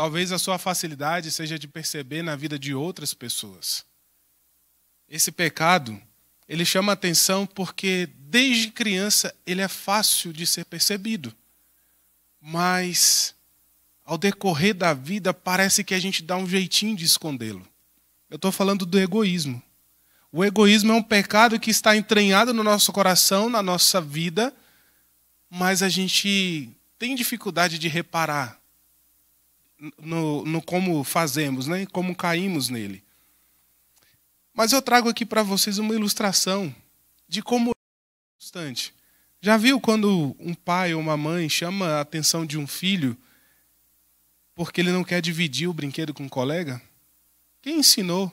Talvez a sua facilidade seja de perceber na vida de outras pessoas. Esse pecado, ele chama atenção porque desde criança ele é fácil de ser percebido. Mas ao decorrer da vida parece que a gente dá um jeitinho de escondê-lo. Eu estou falando do egoísmo. O egoísmo é um pecado que está entranhado no nosso coração, na nossa vida, mas a gente tem dificuldade de reparar no, no como fazemos, né? como caímos nele. Mas eu trago aqui para vocês uma ilustração de como é constante. Já viu quando um pai ou uma mãe chama a atenção de um filho porque ele não quer dividir o brinquedo com um colega? Quem ensinou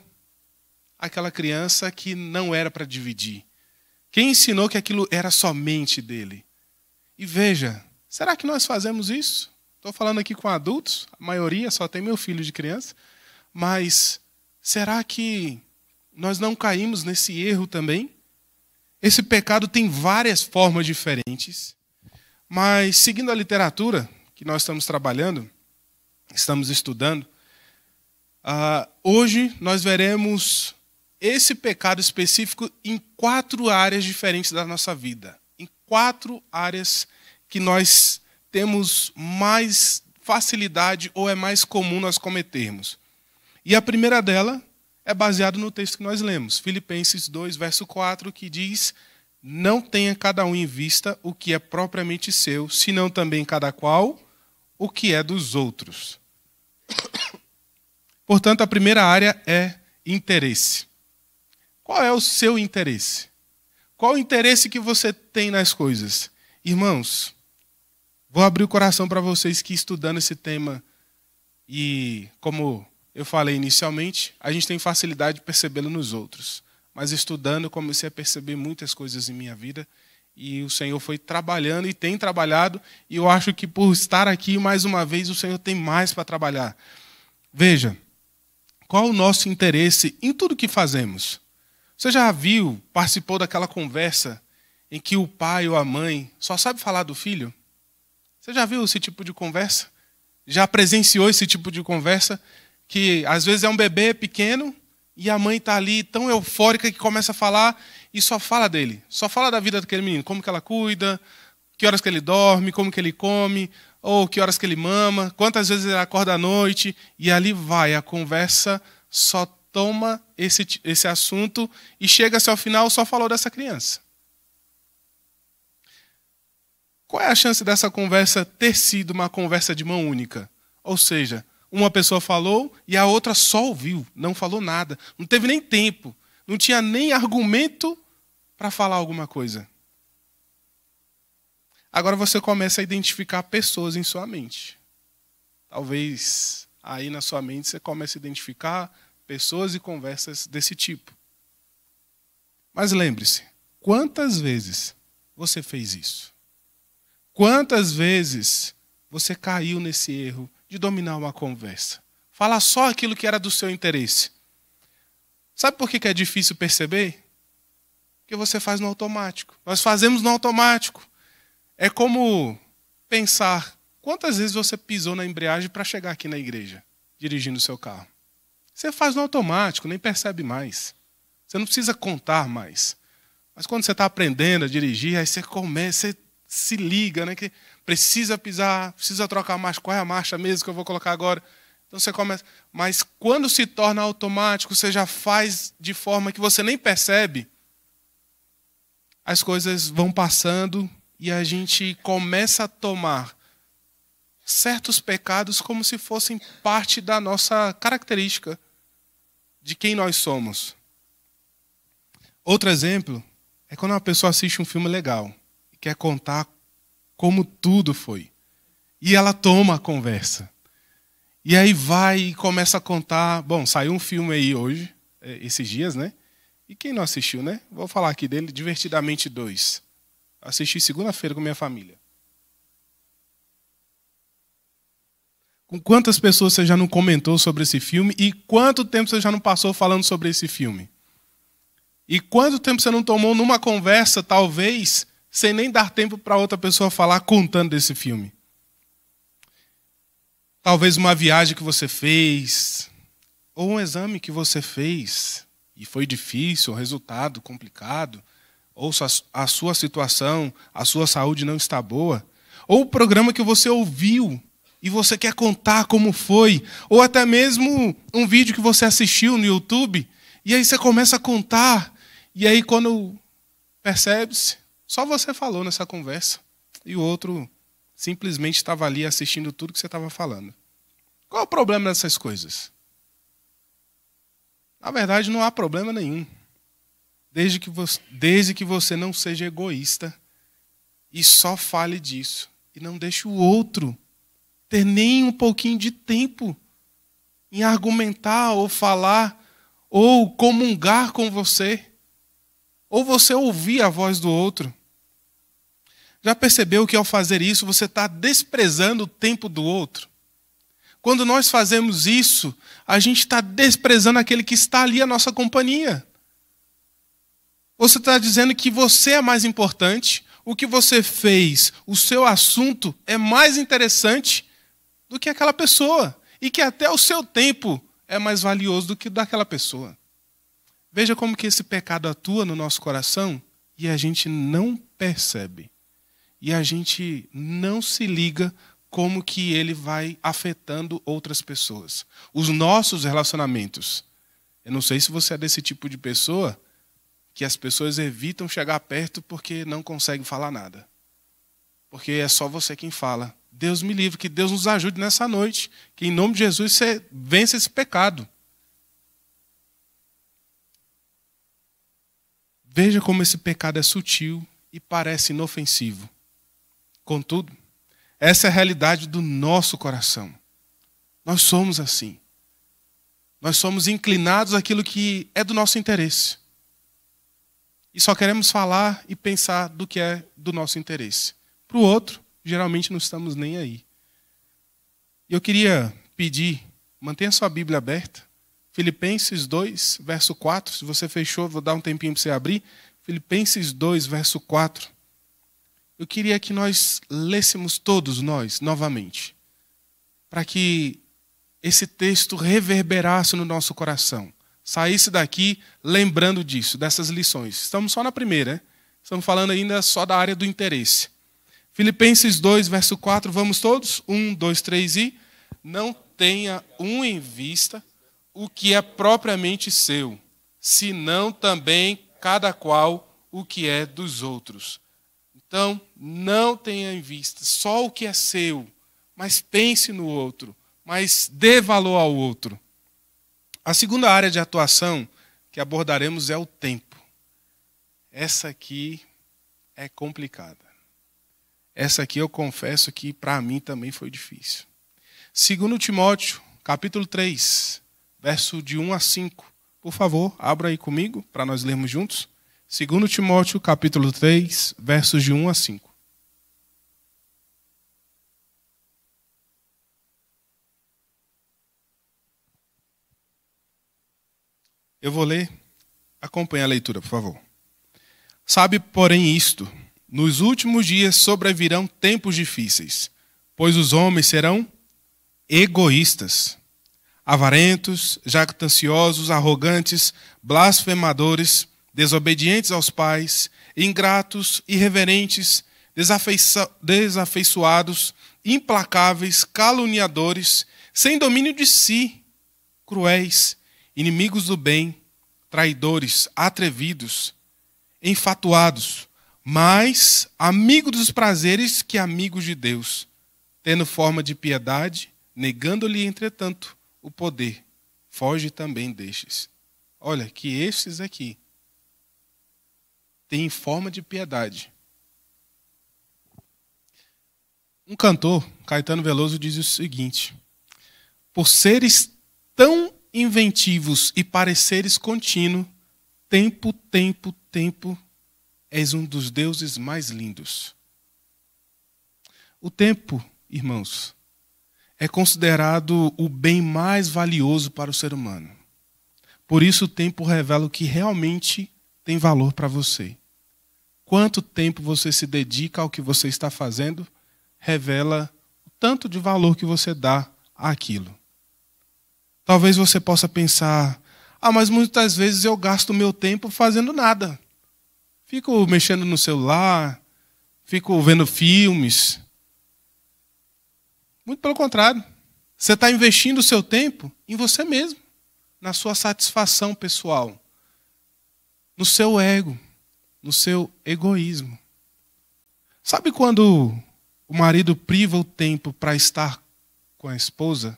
aquela criança que não era para dividir? Quem ensinou que aquilo era somente dele? E veja, será que nós fazemos isso? Estou falando aqui com adultos, a maioria só tem meu filho de criança, mas será que nós não caímos nesse erro também? Esse pecado tem várias formas diferentes, mas seguindo a literatura que nós estamos trabalhando, estamos estudando, uh, hoje nós veremos esse pecado específico em quatro áreas diferentes da nossa vida. Em quatro áreas que nós temos mais facilidade ou é mais comum nós cometermos. E a primeira dela é baseada no texto que nós lemos, Filipenses 2, verso 4, que diz: Não tenha cada um em vista o que é propriamente seu, senão também cada qual o que é dos outros. Portanto, a primeira área é interesse. Qual é o seu interesse? Qual o interesse que você tem nas coisas? Irmãos, Vou abrir o coração para vocês que estudando esse tema e como eu falei inicialmente, a gente tem facilidade de percebê-lo nos outros. Mas estudando, comecei a perceber muitas coisas em minha vida e o Senhor foi trabalhando e tem trabalhado, e eu acho que por estar aqui mais uma vez, o Senhor tem mais para trabalhar. Veja, qual o nosso interesse em tudo que fazemos? Você já viu, participou daquela conversa em que o pai ou a mãe só sabe falar do filho? Você já viu esse tipo de conversa? Já presenciou esse tipo de conversa? Que às vezes é um bebê pequeno e a mãe está ali tão eufórica que começa a falar e só fala dele. Só fala da vida daquele menino. Como que ela cuida, que horas que ele dorme, como que ele come, ou que horas que ele mama, quantas vezes ele acorda à noite. E ali vai, a conversa só toma esse, esse assunto e chega-se ao final, só falou dessa criança. Qual é a chance dessa conversa ter sido uma conversa de mão única? Ou seja, uma pessoa falou e a outra só ouviu, não falou nada, não teve nem tempo, não tinha nem argumento para falar alguma coisa. Agora você começa a identificar pessoas em sua mente. Talvez aí na sua mente você comece a identificar pessoas e conversas desse tipo. Mas lembre-se, quantas vezes você fez isso? Quantas vezes você caiu nesse erro de dominar uma conversa? Falar só aquilo que era do seu interesse. Sabe por que é difícil perceber? Porque você faz no automático. Nós fazemos no automático. É como pensar quantas vezes você pisou na embreagem para chegar aqui na igreja, dirigindo o seu carro. Você faz no automático, nem percebe mais. Você não precisa contar mais. Mas quando você está aprendendo a dirigir, aí você começa, você se liga, né? Que precisa pisar, precisa trocar a marcha, qual é a marcha mesmo que eu vou colocar agora? Então você começa. Mas quando se torna automático, você já faz de forma que você nem percebe, as coisas vão passando e a gente começa a tomar certos pecados como se fossem parte da nossa característica, de quem nós somos. Outro exemplo é quando uma pessoa assiste um filme legal quer contar como tudo foi. E ela toma a conversa. E aí vai e começa a contar. Bom, saiu um filme aí hoje, é, esses dias, né? E quem não assistiu, né? Vou falar aqui dele, Divertidamente 2. Assisti segunda-feira com minha família. Com quantas pessoas você já não comentou sobre esse filme e quanto tempo você já não passou falando sobre esse filme? E quanto tempo você não tomou numa conversa, talvez, sem nem dar tempo para outra pessoa falar contando desse filme. Talvez uma viagem que você fez, ou um exame que você fez e foi difícil, o resultado complicado, ou a sua situação, a sua saúde não está boa, ou o programa que você ouviu e você quer contar como foi, ou até mesmo um vídeo que você assistiu no YouTube, e aí você começa a contar, e aí quando percebe-se, só você falou nessa conversa e o outro simplesmente estava ali assistindo tudo que você estava falando. Qual é o problema dessas coisas? Na verdade, não há problema nenhum. Desde que, você, desde que você não seja egoísta e só fale disso. E não deixe o outro ter nem um pouquinho de tempo em argumentar ou falar ou comungar com você. Ou você ouvir a voz do outro. Já percebeu que ao fazer isso você está desprezando o tempo do outro? Quando nós fazemos isso, a gente está desprezando aquele que está ali à nossa companhia. Você está dizendo que você é mais importante, o que você fez, o seu assunto é mais interessante do que aquela pessoa. E que até o seu tempo é mais valioso do que daquela pessoa. Veja como que esse pecado atua no nosso coração e a gente não percebe e a gente não se liga como que ele vai afetando outras pessoas. Os nossos relacionamentos. Eu não sei se você é desse tipo de pessoa que as pessoas evitam chegar perto porque não conseguem falar nada. Porque é só você quem fala. Deus me livre, que Deus nos ajude nessa noite, que em nome de Jesus você vença esse pecado. Veja como esse pecado é sutil e parece inofensivo. Contudo, essa é a realidade do nosso coração. Nós somos assim. Nós somos inclinados àquilo que é do nosso interesse. E só queremos falar e pensar do que é do nosso interesse. Para o outro, geralmente não estamos nem aí. E eu queria pedir, mantenha sua Bíblia aberta. Filipenses 2, verso 4. Se você fechou, vou dar um tempinho para você abrir. Filipenses 2, verso 4 eu queria que nós lêssemos todos nós novamente, para que esse texto reverberasse no nosso coração. Saísse daqui lembrando disso, dessas lições. Estamos só na primeira, né? Estamos falando ainda só da área do interesse. Filipenses 2, verso 4, vamos todos? 1, 2, 3 e. Não tenha um em vista o que é propriamente seu, senão também cada qual o que é dos outros. Então, não tenha em vista só o que é seu, mas pense no outro, mas dê valor ao outro. A segunda área de atuação que abordaremos é o tempo. Essa aqui é complicada. Essa aqui eu confesso que para mim também foi difícil. Segundo Timóteo, capítulo 3, verso de 1 a 5. Por favor, abra aí comigo para nós lermos juntos. 2 Timóteo, capítulo 3, versos de 1 a 5. Eu vou ler. Acompanhe a leitura, por favor. Sabe, porém, isto: nos últimos dias sobrevirão tempos difíceis, pois os homens serão egoístas, avarentos, jactanciosos, arrogantes, blasfemadores desobedientes aos pais, ingratos, irreverentes, desafeiçoados, implacáveis, caluniadores, sem domínio de si, cruéis, inimigos do bem, traidores, atrevidos, enfatuados, mas amigos dos prazeres que amigos de Deus, tendo forma de piedade, negando-lhe, entretanto, o poder. Foge também destes. Olha, que estes aqui tem forma de piedade. Um cantor, Caetano Veloso, diz o seguinte: Por seres tão inventivos e pareceres contínuo, tempo, tempo, tempo, és um dos deuses mais lindos. O tempo, irmãos, é considerado o bem mais valioso para o ser humano. Por isso, o tempo revela o que realmente tem valor para você. Quanto tempo você se dedica ao que você está fazendo revela o tanto de valor que você dá àquilo. Talvez você possa pensar: ah, mas muitas vezes eu gasto meu tempo fazendo nada. Fico mexendo no celular, fico vendo filmes. Muito pelo contrário. Você está investindo o seu tempo em você mesmo, na sua satisfação pessoal no seu ego, no seu egoísmo. Sabe quando o marido priva o tempo para estar com a esposa?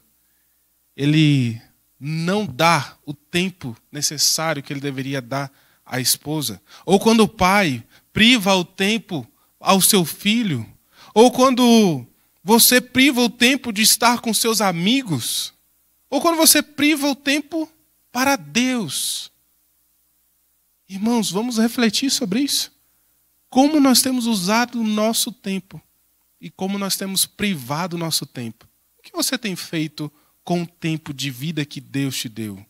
Ele não dá o tempo necessário que ele deveria dar à esposa. Ou quando o pai priva o tempo ao seu filho. Ou quando você priva o tempo de estar com seus amigos. Ou quando você priva o tempo para Deus. Irmãos, vamos refletir sobre isso. Como nós temos usado o nosso tempo e como nós temos privado o nosso tempo. O que você tem feito com o tempo de vida que Deus te deu?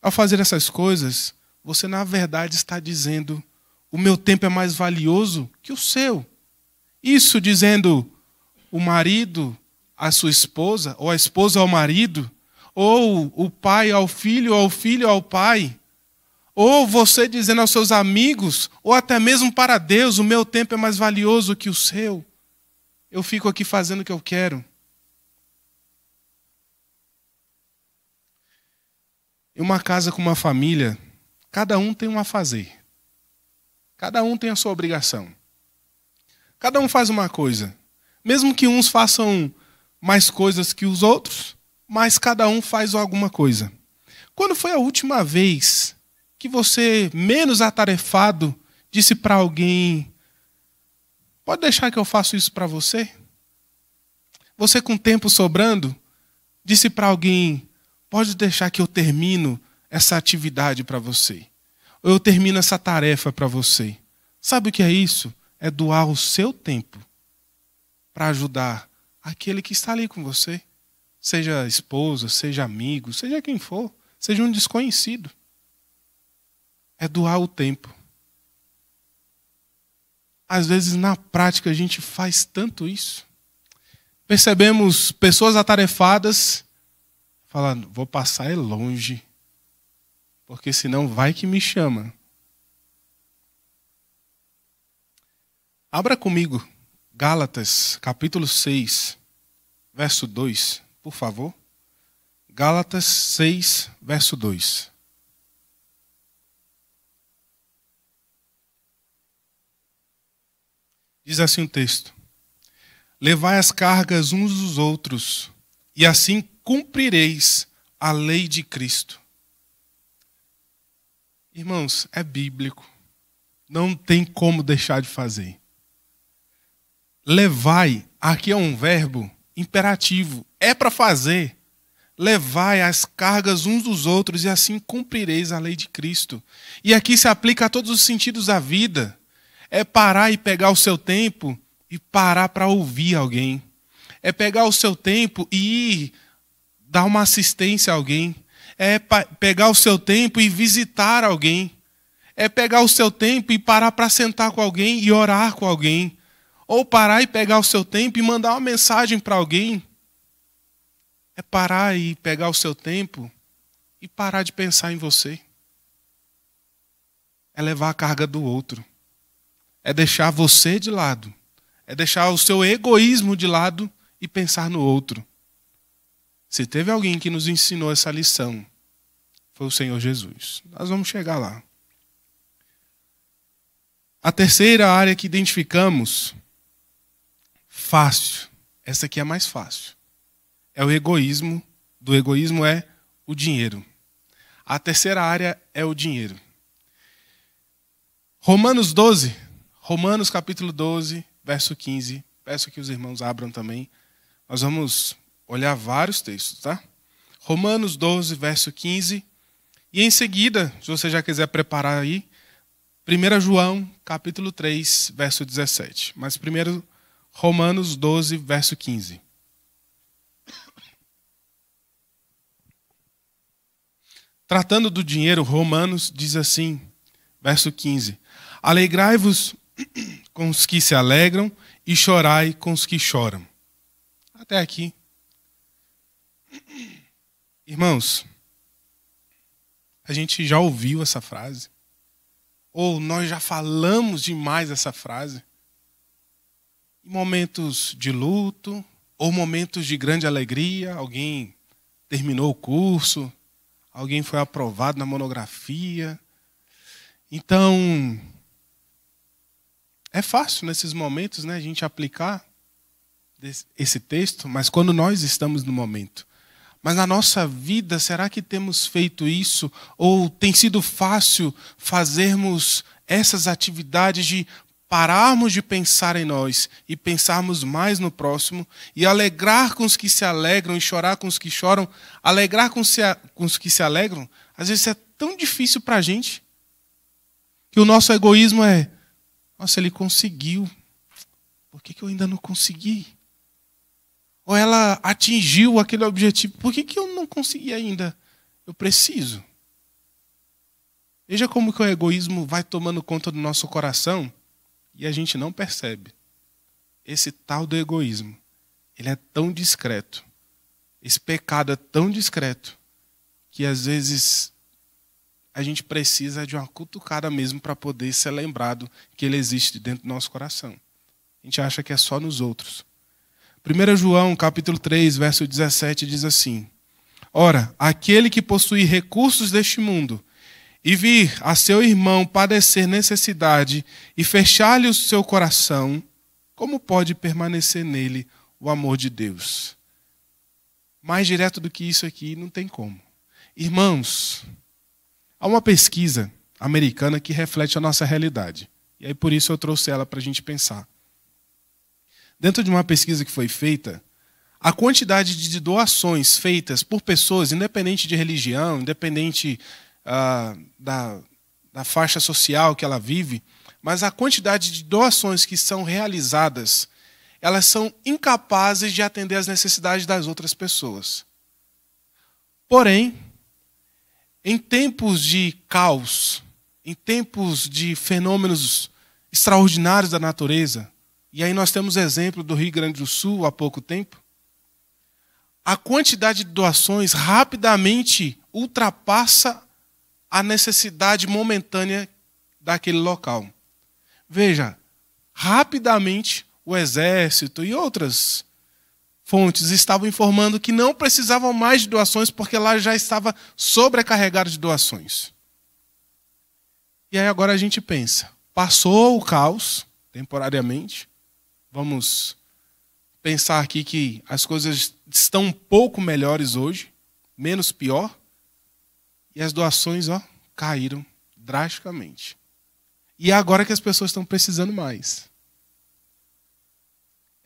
Ao fazer essas coisas, você na verdade está dizendo: o meu tempo é mais valioso que o seu. Isso dizendo o marido à sua esposa, ou a esposa ao marido, ou o pai ao filho, ou o filho ao pai. Ou você dizendo aos seus amigos, ou até mesmo para Deus, o meu tempo é mais valioso que o seu. Eu fico aqui fazendo o que eu quero. Em uma casa com uma família, cada um tem um a fazer. Cada um tem a sua obrigação. Cada um faz uma coisa. Mesmo que uns façam mais coisas que os outros, mas cada um faz alguma coisa. Quando foi a última vez que você, menos atarefado, disse para alguém: Pode deixar que eu faça isso para você? Você, com tempo sobrando, disse para alguém: Pode deixar que eu termino essa atividade para você. Ou eu termino essa tarefa para você. Sabe o que é isso? É doar o seu tempo para ajudar aquele que está ali com você. Seja esposa, seja amigo, seja quem for, seja um desconhecido é doar o tempo. Às vezes, na prática, a gente faz tanto isso. Percebemos pessoas atarefadas falando: vou passar é longe, porque senão vai que me chama. Abra comigo Gálatas, capítulo 6, verso 2, por favor. Gálatas 6, verso 2. Diz assim o texto: Levai as cargas uns dos outros, e assim cumprireis a lei de Cristo. Irmãos, é bíblico. Não tem como deixar de fazer. Levai, aqui é um verbo imperativo, é para fazer. Levai as cargas uns dos outros e assim cumprireis a lei de Cristo. E aqui se aplica a todos os sentidos da vida. É parar e pegar o seu tempo e parar para ouvir alguém. É pegar o seu tempo e ir dar uma assistência a alguém. É pegar o seu tempo e visitar alguém. É pegar o seu tempo e parar para sentar com alguém e orar com alguém. Ou parar e pegar o seu tempo e mandar uma mensagem para alguém. É parar e pegar o seu tempo e parar de pensar em você. É levar a carga do outro é deixar você de lado, é deixar o seu egoísmo de lado e pensar no outro. Se teve alguém que nos ensinou essa lição, foi o Senhor Jesus. Nós vamos chegar lá. A terceira área que identificamos, fácil, essa aqui é mais fácil, é o egoísmo. Do egoísmo é o dinheiro. A terceira área é o dinheiro. Romanos 12, Romanos capítulo 12, verso 15. Peço que os irmãos abram também. Nós vamos olhar vários textos, tá? Romanos 12, verso 15. E em seguida, se você já quiser preparar aí, 1 João, capítulo 3, verso 17. Mas primeiro, Romanos 12, verso 15. Tratando do dinheiro, Romanos diz assim, verso 15: Alegrai-vos com os que se alegram e chorai com os que choram. Até aqui. Irmãos, a gente já ouviu essa frase. Ou nós já falamos demais essa frase. Em momentos de luto, ou momentos de grande alegria, alguém terminou o curso, alguém foi aprovado na monografia. Então, é fácil nesses momentos né, a gente aplicar esse texto, mas quando nós estamos no momento. Mas na nossa vida, será que temos feito isso? Ou tem sido fácil fazermos essas atividades de pararmos de pensar em nós e pensarmos mais no próximo e alegrar com os que se alegram e chorar com os que choram, alegrar com, com os que se alegram? Às vezes é tão difícil para a gente que o nosso egoísmo é nossa, ele conseguiu. Por que, que eu ainda não consegui? Ou ela atingiu aquele objetivo. Por que, que eu não consegui ainda? Eu preciso. Veja como que o egoísmo vai tomando conta do nosso coração e a gente não percebe. Esse tal do egoísmo, ele é tão discreto. Esse pecado é tão discreto que às vezes a gente precisa de uma cutucada mesmo para poder ser lembrado que ele existe dentro do nosso coração. A gente acha que é só nos outros. 1 João, capítulo 3, verso 17 diz assim: Ora, aquele que possui recursos deste mundo e vir a seu irmão padecer necessidade e fechar-lhe o seu coração, como pode permanecer nele o amor de Deus? Mais direto do que isso aqui não tem como. Irmãos, Há uma pesquisa americana que reflete a nossa realidade. E aí por isso eu trouxe ela para a gente pensar. Dentro de uma pesquisa que foi feita, a quantidade de doações feitas por pessoas, independente de religião, independente ah, da, da faixa social que ela vive, mas a quantidade de doações que são realizadas, elas são incapazes de atender às necessidades das outras pessoas. Porém, em tempos de caos, em tempos de fenômenos extraordinários da natureza, e aí nós temos exemplo do Rio Grande do Sul há pouco tempo, a quantidade de doações rapidamente ultrapassa a necessidade momentânea daquele local. Veja, rapidamente o exército e outras fontes estavam informando que não precisavam mais de doações porque lá já estava sobrecarregado de doações. E aí agora a gente pensa, passou o caos temporariamente, vamos pensar aqui que as coisas estão um pouco melhores hoje, menos pior, e as doações ó, caíram drasticamente. E é agora que as pessoas estão precisando mais.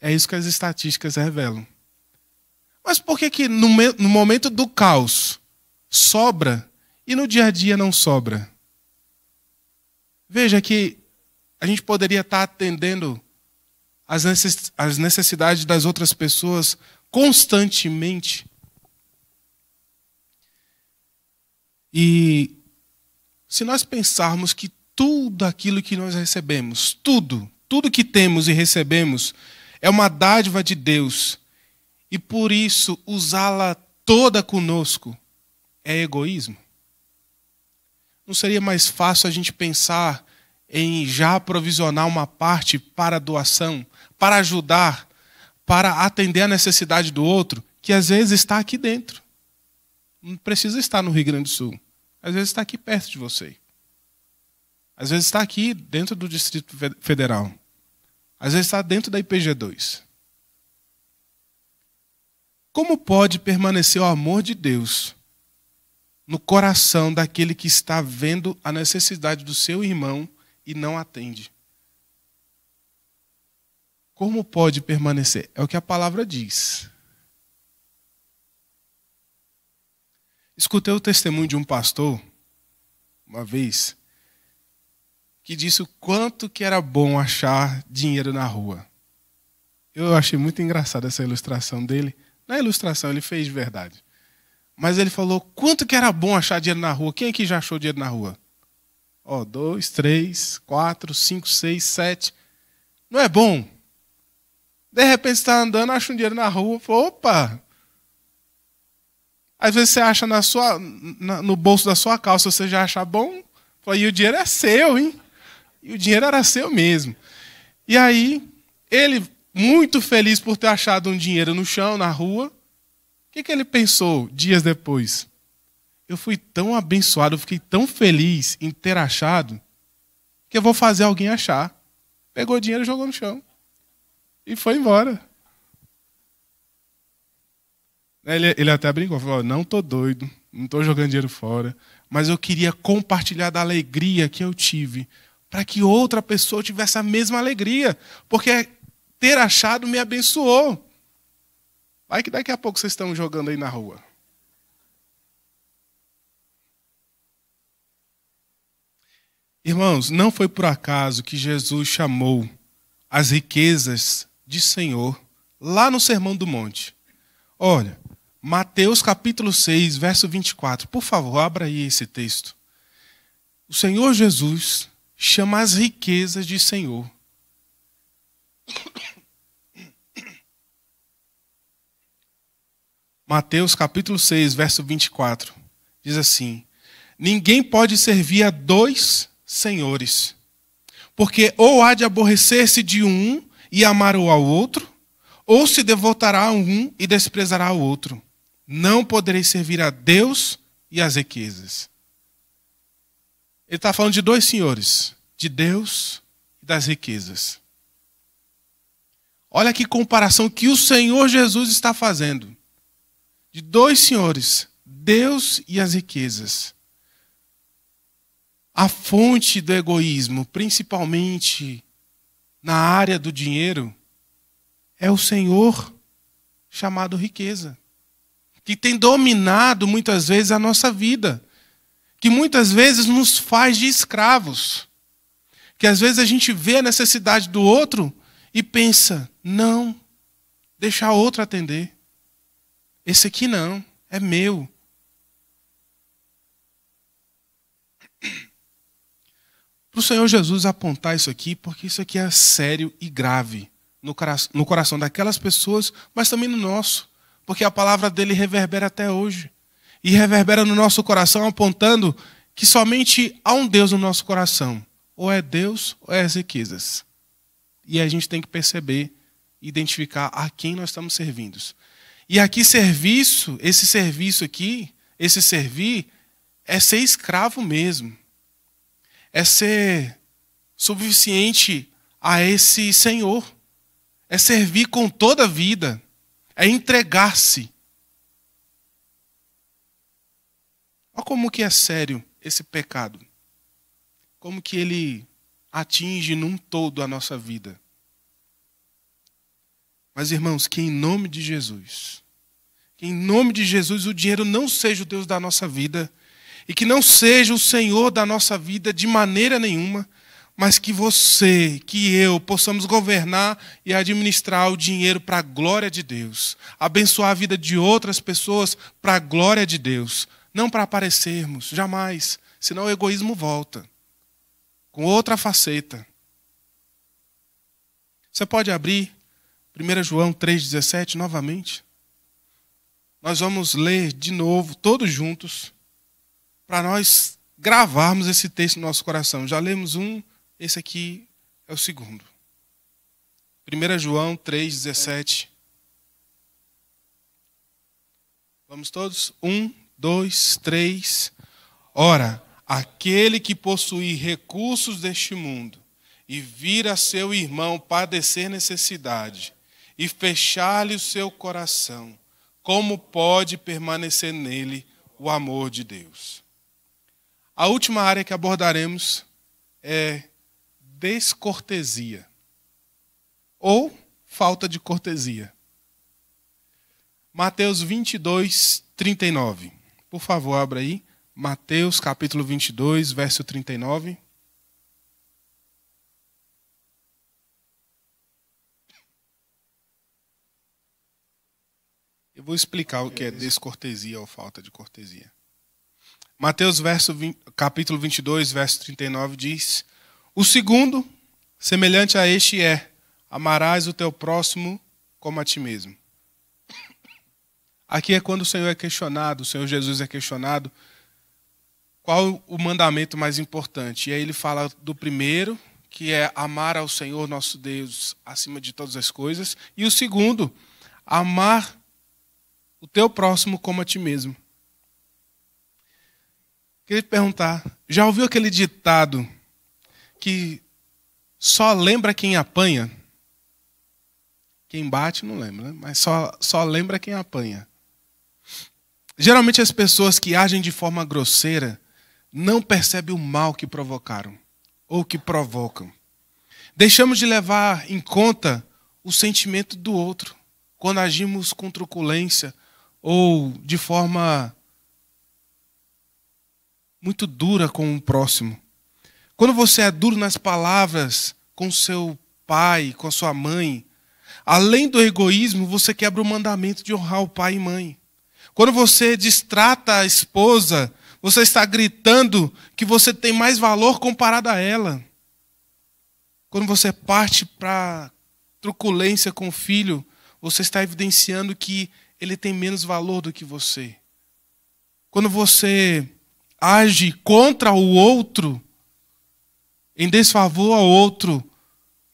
É isso que as estatísticas revelam. Mas por que, que no, no momento do caos sobra e no dia a dia não sobra? Veja que a gente poderia estar atendendo as necessidades das outras pessoas constantemente. E se nós pensarmos que tudo aquilo que nós recebemos, tudo, tudo que temos e recebemos, é uma dádiva de Deus e por isso usá-la toda conosco é egoísmo? Não seria mais fácil a gente pensar em já provisionar uma parte para doação, para ajudar, para atender a necessidade do outro, que às vezes está aqui dentro? Não precisa estar no Rio Grande do Sul. Às vezes está aqui perto de você. Às vezes está aqui dentro do Distrito Federal. Às vezes está dentro da IPG2. Como pode permanecer o amor de Deus no coração daquele que está vendo a necessidade do seu irmão e não atende? Como pode permanecer? É o que a palavra diz. Escutei o testemunho de um pastor, uma vez, que disse o quanto que era bom achar dinheiro na rua. Eu achei muito engraçada essa ilustração dele, não é ilustração, ele fez de verdade. Mas ele falou quanto que era bom achar dinheiro na rua. Quem aqui já achou dinheiro na rua? Ó, oh, dois, três, quatro, cinco, seis, sete. Não é bom? De repente você está andando, acha um dinheiro na rua, opa! Às vezes você acha na sua, na, no bolso da sua calça, você já acha bom, fala, e o dinheiro é seu, hein? E o dinheiro era seu mesmo. E aí, ele muito feliz por ter achado um dinheiro no chão, na rua. O que, que ele pensou dias depois? Eu fui tão abençoado, eu fiquei tão feliz em ter achado, que eu vou fazer alguém achar. Pegou o dinheiro e jogou no chão. E foi embora. Ele, ele até brincou, falou, não tô doido, não tô jogando dinheiro fora, mas eu queria compartilhar da alegria que eu tive para que outra pessoa tivesse a mesma alegria, porque ter achado me abençoou. Vai que daqui a pouco vocês estão jogando aí na rua. Irmãos, não foi por acaso que Jesus chamou as riquezas de Senhor lá no Sermão do Monte. Olha, Mateus capítulo 6, verso 24. Por favor, abra aí esse texto. O Senhor Jesus chama as riquezas de Senhor. Mateus capítulo 6, verso 24, diz assim: Ninguém pode servir a dois senhores, porque ou há de aborrecer-se de um e amar o ao outro, ou se devotará a um e desprezará o outro. Não podereis servir a Deus e às riquezas. Ele está falando de dois senhores, de Deus e das riquezas. Olha que comparação que o Senhor Jesus está fazendo. De dois senhores, Deus e as riquezas. A fonte do egoísmo, principalmente na área do dinheiro, é o Senhor chamado riqueza, que tem dominado muitas vezes a nossa vida, que muitas vezes nos faz de escravos, que às vezes a gente vê a necessidade do outro e pensa: não. Deixar outro atender. Esse aqui não, é meu. Para o Senhor Jesus apontar isso aqui, porque isso aqui é sério e grave no coração daquelas pessoas, mas também no nosso, porque a palavra dele reverbera até hoje e reverbera no nosso coração, apontando que somente há um Deus no nosso coração. Ou é Deus ou é as riquezas. E a gente tem que perceber identificar a quem nós estamos servindo. E aqui serviço, esse serviço aqui, esse servir, é ser escravo mesmo. É ser suficiente a esse Senhor. É servir com toda a vida. É entregar-se. Olha como que é sério esse pecado. Como que ele atinge num todo a nossa vida. Mas, irmãos, que em nome de Jesus, que em nome de Jesus o dinheiro não seja o Deus da nossa vida e que não seja o Senhor da nossa vida de maneira nenhuma, mas que você, que eu possamos governar e administrar o dinheiro para a glória de Deus, abençoar a vida de outras pessoas para a glória de Deus, não para aparecermos, jamais, senão o egoísmo volta com outra faceta. Você pode abrir 1 João 3,17 novamente. Nós vamos ler de novo, todos juntos, para nós gravarmos esse texto no nosso coração. Já lemos um, esse aqui é o segundo. 1 João 3,17. Vamos todos? Um, dois, três. Ora, aquele que possui recursos deste mundo e vir a seu irmão padecer necessidade, e fechar-lhe o seu coração, como pode permanecer nele o amor de Deus? A última área que abordaremos é descortesia ou falta de cortesia. Mateus 22, 39. Por favor, abra aí. Mateus capítulo 22, verso 39. vou explicar o que é descortesia ou falta de cortesia. Mateus verso 20, capítulo 22, verso 39 diz: O segundo, semelhante a este, é: Amarás o teu próximo como a ti mesmo. Aqui é quando o Senhor é questionado, o Senhor Jesus é questionado, qual o mandamento mais importante? E aí ele fala do primeiro, que é amar ao Senhor nosso Deus acima de todas as coisas, e o segundo, amar o teu próximo como a ti mesmo. Queria te perguntar: já ouviu aquele ditado que só lembra quem apanha? Quem bate não lembra, né? mas só, só lembra quem apanha. Geralmente as pessoas que agem de forma grosseira não percebem o mal que provocaram ou que provocam. Deixamos de levar em conta o sentimento do outro quando agimos com truculência, ou de forma muito dura com o próximo. Quando você é duro nas palavras com seu pai, com a sua mãe, além do egoísmo, você quebra o mandamento de honrar o pai e mãe. Quando você distrata a esposa, você está gritando que você tem mais valor comparado a ela. Quando você parte para truculência com o filho, você está evidenciando que ele tem menos valor do que você. Quando você age contra o outro, em desfavor ao outro,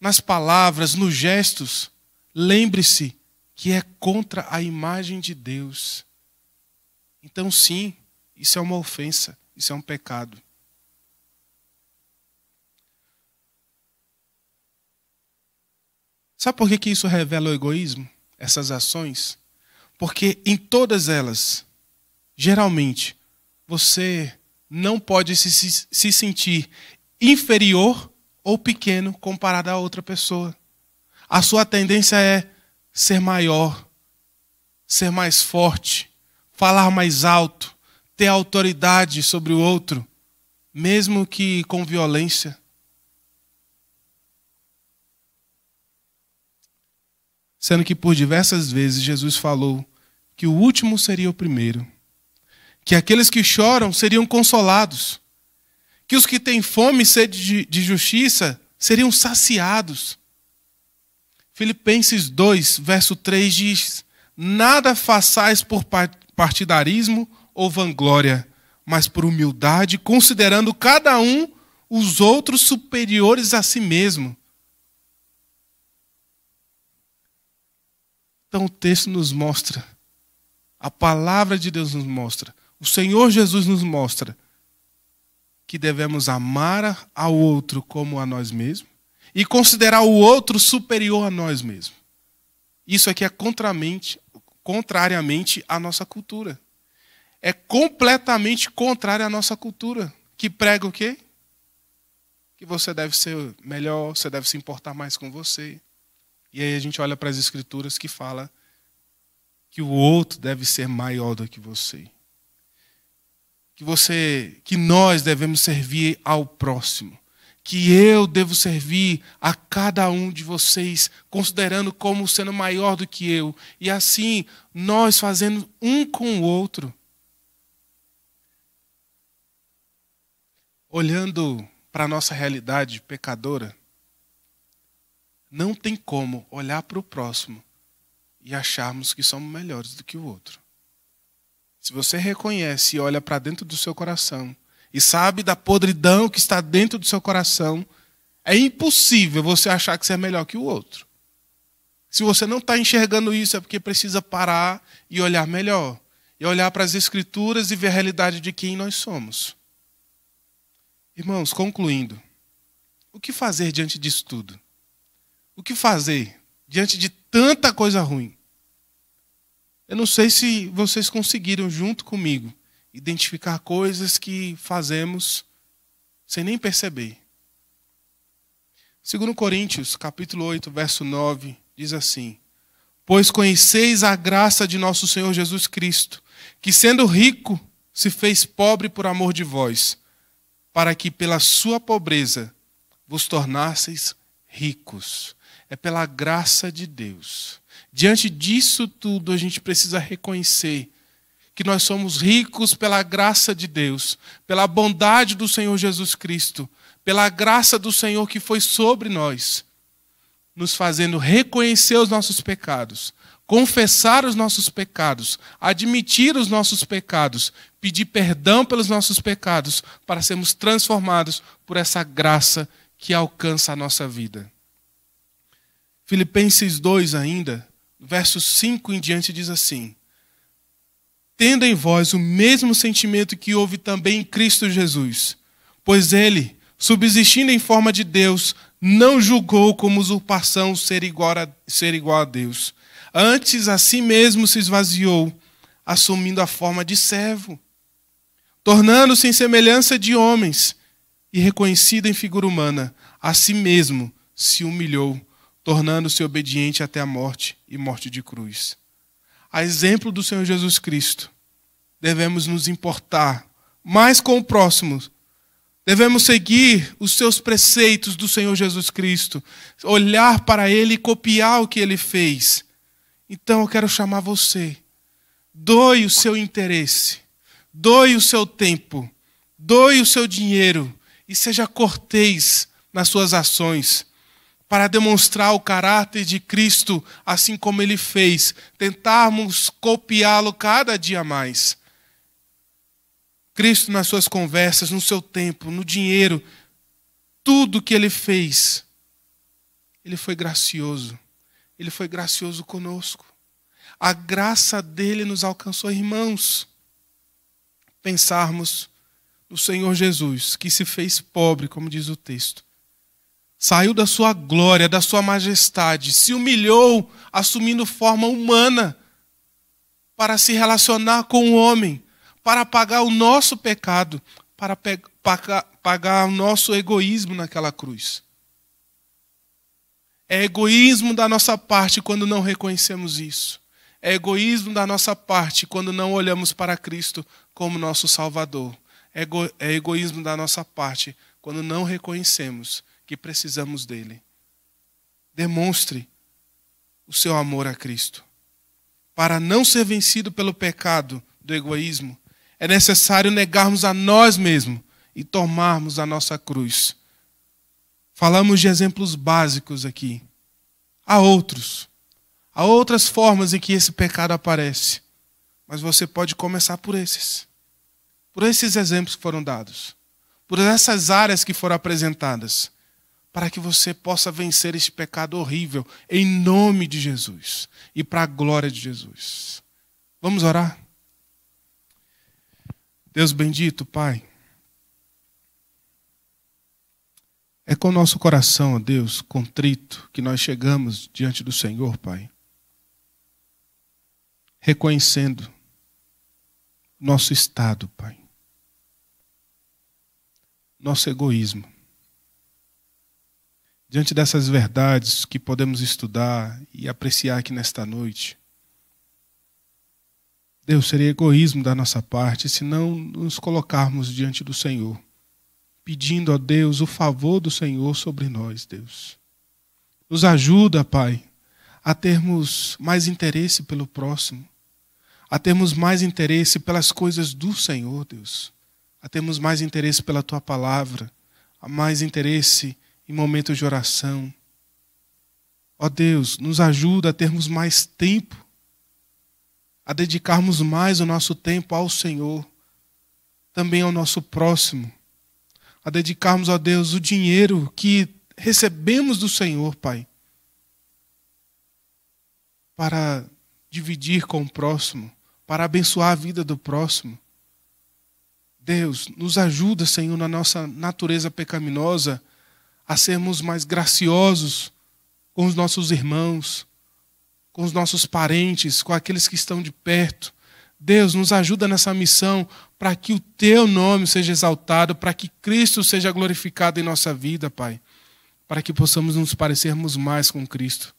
nas palavras, nos gestos, lembre-se que é contra a imagem de Deus. Então, sim, isso é uma ofensa, isso é um pecado. Sabe por que, que isso revela o egoísmo? Essas ações? Porque em todas elas, geralmente, você não pode se, se, se sentir inferior ou pequeno comparado a outra pessoa. A sua tendência é ser maior, ser mais forte, falar mais alto, ter autoridade sobre o outro, mesmo que com violência. Sendo que por diversas vezes Jesus falou que o último seria o primeiro, que aqueles que choram seriam consolados, que os que têm fome e sede de, de justiça seriam saciados. Filipenses 2, verso 3 diz: Nada façais por partidarismo ou vanglória, mas por humildade, considerando cada um os outros superiores a si mesmo. Então o texto nos mostra a palavra de Deus nos mostra, o Senhor Jesus nos mostra que devemos amar ao outro como a nós mesmos e considerar o outro superior a nós mesmos. Isso aqui é contramente, contrariamente à nossa cultura. É completamente contrário à nossa cultura, que prega o quê? Que você deve ser melhor, você deve se importar mais com você. E aí a gente olha para as escrituras que fala que o outro deve ser maior do que você. Que você, que nós devemos servir ao próximo, que eu devo servir a cada um de vocês, considerando como sendo maior do que eu, e assim nós fazendo um com o outro. Olhando para a nossa realidade pecadora, não tem como olhar para o próximo e acharmos que somos melhores do que o outro. Se você reconhece e olha para dentro do seu coração e sabe da podridão que está dentro do seu coração, é impossível você achar que você é melhor que o outro. Se você não está enxergando isso, é porque precisa parar e olhar melhor. E olhar para as Escrituras e ver a realidade de quem nós somos. Irmãos, concluindo, o que fazer diante disso tudo? O que fazer diante de tanta coisa ruim. Eu não sei se vocês conseguiram, junto comigo, identificar coisas que fazemos sem nem perceber. Segundo Coríntios, capítulo 8, verso 9, diz assim: Pois conheceis a graça de nosso Senhor Jesus Cristo, que sendo rico, se fez pobre por amor de vós, para que pela sua pobreza vos tornasseis ricos é pela graça de Deus. Diante disso tudo, a gente precisa reconhecer que nós somos ricos pela graça de Deus, pela bondade do Senhor Jesus Cristo, pela graça do Senhor que foi sobre nós, nos fazendo reconhecer os nossos pecados, confessar os nossos pecados, admitir os nossos pecados, pedir perdão pelos nossos pecados, para sermos transformados por essa graça que alcança a nossa vida. Filipenses 2 ainda, verso 5 em diante diz assim: tendo em vós o mesmo sentimento que houve também em Cristo Jesus, pois ele, subsistindo em forma de Deus, não julgou como usurpação ser igual a, ser igual a Deus. Antes a si mesmo se esvaziou, assumindo a forma de servo, tornando-se em semelhança de homens e reconhecido em figura humana, a si mesmo se humilhou tornando-se obediente até a morte e morte de cruz. A exemplo do Senhor Jesus Cristo, devemos nos importar mais com o próximo. Devemos seguir os seus preceitos do Senhor Jesus Cristo, olhar para ele e copiar o que ele fez. Então eu quero chamar você. Doe o seu interesse, doe o seu tempo, doe o seu dinheiro e seja cortês nas suas ações para demonstrar o caráter de Cristo, assim como ele fez, tentarmos copiá-lo cada dia mais. Cristo, nas suas conversas, no seu tempo, no dinheiro, tudo que ele fez, ele foi gracioso. Ele foi gracioso conosco. A graça dele nos alcançou, irmãos. Pensarmos no Senhor Jesus, que se fez pobre, como diz o texto, saiu da sua glória, da sua majestade, se humilhou, assumindo forma humana, para se relacionar com o homem, para pagar o nosso pecado, para pagar, pagar o nosso egoísmo naquela cruz. É egoísmo da nossa parte quando não reconhecemos isso. É egoísmo da nossa parte quando não olhamos para Cristo como nosso Salvador. É, ego, é egoísmo da nossa parte quando não reconhecemos que precisamos dele. Demonstre o seu amor a Cristo. Para não ser vencido pelo pecado do egoísmo, é necessário negarmos a nós mesmos e tomarmos a nossa cruz. Falamos de exemplos básicos aqui. Há outros. Há outras formas em que esse pecado aparece. Mas você pode começar por esses. Por esses exemplos que foram dados. Por essas áreas que foram apresentadas para que você possa vencer este pecado horrível, em nome de Jesus e para a glória de Jesus. Vamos orar? Deus bendito, Pai. É com o nosso coração, ó Deus, contrito, que nós chegamos diante do Senhor, Pai, reconhecendo nosso estado, Pai, nosso egoísmo diante dessas verdades que podemos estudar e apreciar aqui nesta noite, Deus, seria egoísmo da nossa parte se não nos colocarmos diante do Senhor, pedindo a Deus o favor do Senhor sobre nós, Deus. Nos ajuda, Pai, a termos mais interesse pelo próximo, a termos mais interesse pelas coisas do Senhor, Deus, a termos mais interesse pela Tua palavra, a mais interesse em momentos de oração. Ó Deus, nos ajuda a termos mais tempo, a dedicarmos mais o nosso tempo ao Senhor, também ao nosso próximo, a dedicarmos, ó Deus, o dinheiro que recebemos do Senhor, Pai, para dividir com o próximo, para abençoar a vida do próximo. Deus, nos ajuda, Senhor, na nossa natureza pecaminosa a sermos mais graciosos com os nossos irmãos, com os nossos parentes, com aqueles que estão de perto. Deus, nos ajuda nessa missão para que o teu nome seja exaltado, para que Cristo seja glorificado em nossa vida, Pai. Para que possamos nos parecermos mais com Cristo.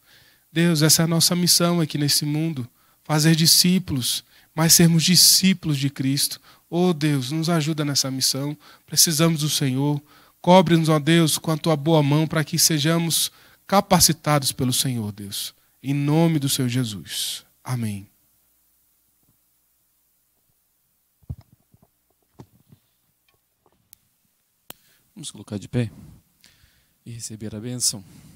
Deus, essa é a nossa missão aqui nesse mundo, fazer discípulos, mas sermos discípulos de Cristo. Oh Deus, nos ajuda nessa missão. Precisamos do Senhor. Cobre-nos, ó Deus, com a tua boa mão para que sejamos capacitados pelo Senhor, Deus. Em nome do Senhor Jesus. Amém. Vamos colocar de pé e receber a bênção.